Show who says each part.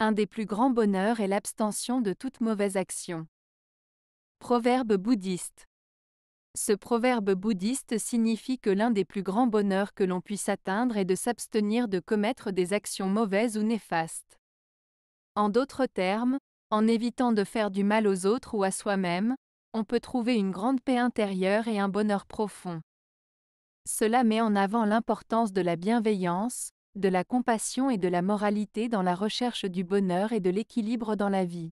Speaker 1: Un des plus grands bonheurs est l'abstention de toute mauvaise action. Proverbe bouddhiste. Ce proverbe bouddhiste signifie que l'un des plus grands bonheurs que l'on puisse atteindre est de s'abstenir de commettre des actions mauvaises ou néfastes. En d'autres termes, en évitant de faire du mal aux autres ou à soi-même, on peut trouver une grande paix intérieure et un bonheur profond. Cela met en avant l'importance de la bienveillance, de la compassion et de la moralité dans la recherche du bonheur et de l'équilibre dans la vie.